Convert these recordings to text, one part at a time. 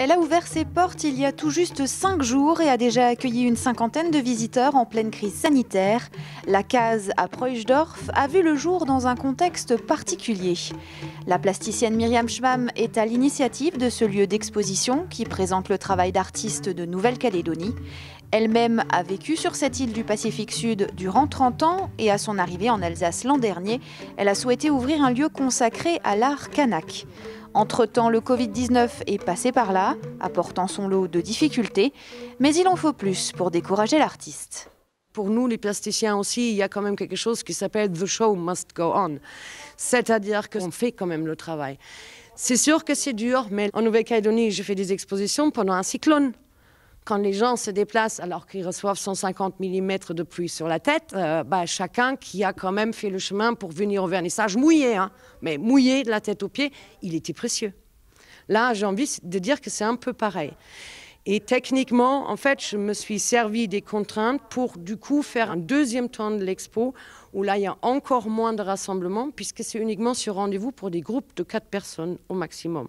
Elle a ouvert ses portes il y a tout juste cinq jours et a déjà accueilli une cinquantaine de visiteurs en pleine crise sanitaire. La case à Preuchdorf a vu le jour dans un contexte particulier. La plasticienne Myriam Schwamm est à l'initiative de ce lieu d'exposition qui présente le travail d'artistes de Nouvelle-Calédonie. Elle-même a vécu sur cette île du Pacifique Sud durant 30 ans et à son arrivée en Alsace l'an dernier, elle a souhaité ouvrir un lieu consacré à l'art kanak. Entre-temps, le Covid-19 est passé par là, apportant son lot de difficultés, mais il en faut plus pour décourager l'artiste. Pour nous, les plasticiens aussi, il y a quand même quelque chose qui s'appelle The show must go on. C'est-à-dire qu'on fait quand même le travail. C'est sûr que c'est dur, mais en Nouvelle-Calédonie, je fais des expositions pendant un cyclone quand les gens se déplacent alors qu'ils reçoivent 150 mm de pluie sur la tête, euh, bah, chacun qui a quand même fait le chemin pour venir au vernissage mouillé, hein, mais mouillé de la tête aux pieds, il était précieux. Là, j'ai envie de dire que c'est un peu pareil. Et techniquement, en fait, je me suis servi des contraintes pour du coup faire un deuxième tour de l'expo où là, il y a encore moins de rassemblements puisque c'est uniquement sur rendez-vous pour des groupes de quatre personnes au maximum.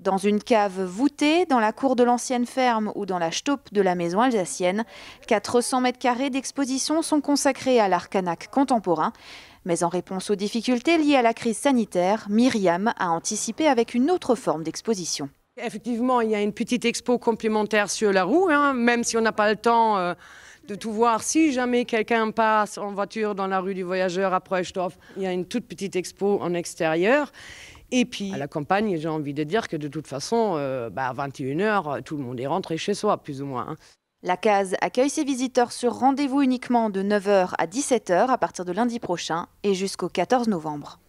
Dans une cave voûtée, dans la cour de l'ancienne ferme ou dans la stoppe de la maison alsacienne, 400 mètres carrés d'exposition sont consacrés à l'art contemporain. Mais en réponse aux difficultés liées à la crise sanitaire, Myriam a anticipé avec une autre forme d'exposition. Effectivement, il y a une petite expo complémentaire sur la roue, hein, même si on n'a pas le temps. Euh, de tout voir. Si jamais quelqu'un passe en voiture dans la rue du voyageur à Preuchtorf, il y a une toute petite expo en extérieur. Et puis, à la campagne, j'ai envie de dire que de toute façon, euh, bah, à 21h, tout le monde est rentré chez soi, plus ou moins. Hein. La case accueille ses visiteurs sur rendez-vous uniquement de 9h à 17h à partir de lundi prochain et jusqu'au 14 novembre.